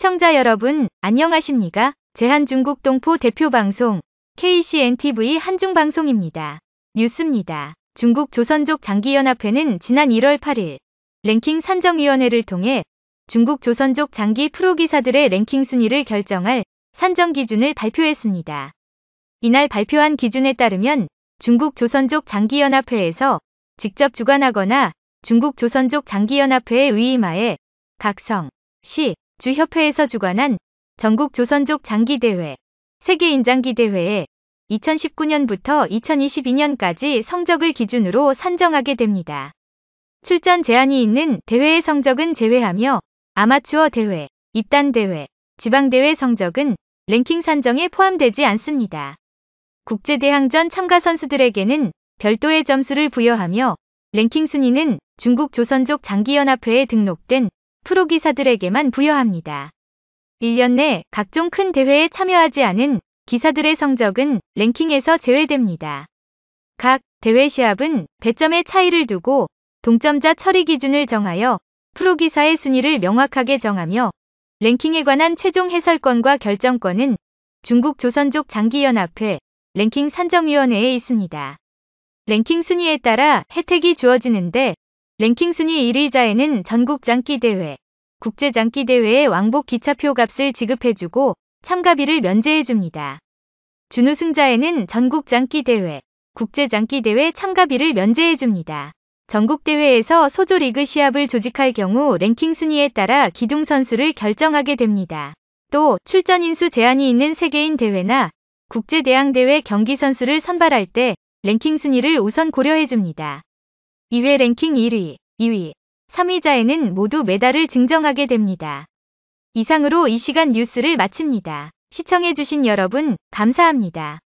시청자 여러분 안녕하십니까? 제한중국 동포 대표 방송 KCNTV 한중방송입니다. 뉴스입니다. 중국 조선족 장기연합회는 지난 1월 8일 랭킹 산정위원회를 통해 중국 조선족 장기 프로기사들의 랭킹 순위를 결정할 산정 기준을 발표했습니다. 이날 발표한 기준에 따르면 중국 조선족 장기연합회에서 직접 주관하거나 중국 조선족 장기연합회의 위임하에 각성, 시, 주협회에서 주관한 전국 조선족 장기대회, 세계인장기대회에 2019년부터 2022년까지 성적을 기준으로 산정하게 됩니다. 출전 제한이 있는 대회의 성적은 제외하며 아마추어 대회, 입단대회, 지방대회 성적은 랭킹 산정에 포함되지 않습니다. 국제대항전 참가 선수들에게는 별도의 점수를 부여하며 랭킹 순위는 중국 조선족 장기연합회에 등록된 프로기사들에게만 부여합니다. 1년 내 각종 큰 대회에 참여하지 않은 기사들의 성적은 랭킹에서 제외됩니다. 각 대회 시합은 배점의 차이를 두고 동점자 처리 기준을 정하여 프로기사의 순위를 명확하게 정하며 랭킹에 관한 최종 해설권과 결정권은 중국 조선족 장기연합회 랭킹 산정위원회에 있습니다. 랭킹 순위에 따라 혜택이 주어지는데 랭킹 순위 1위자에는 전국 장기대회, 국제 장기대회의 왕복 기차표 값을 지급해주고 참가비를 면제해줍니다. 준우승자에는 전국 장기대회, 국제 장기대회 참가비를 면제해줍니다. 전국대회에서 소조리그 시합을 조직할 경우 랭킹 순위에 따라 기둥 선수를 결정하게 됩니다. 또 출전 인수 제한이 있는 세계인 대회나 국제대항대회 경기 선수를 선발할 때 랭킹 순위를 우선 고려해줍니다. 2회 랭킹 1위, 2위, 3위자에는 모두 메달을 증정하게 됩니다. 이상으로 이 시간 뉴스를 마칩니다. 시청해주신 여러분 감사합니다.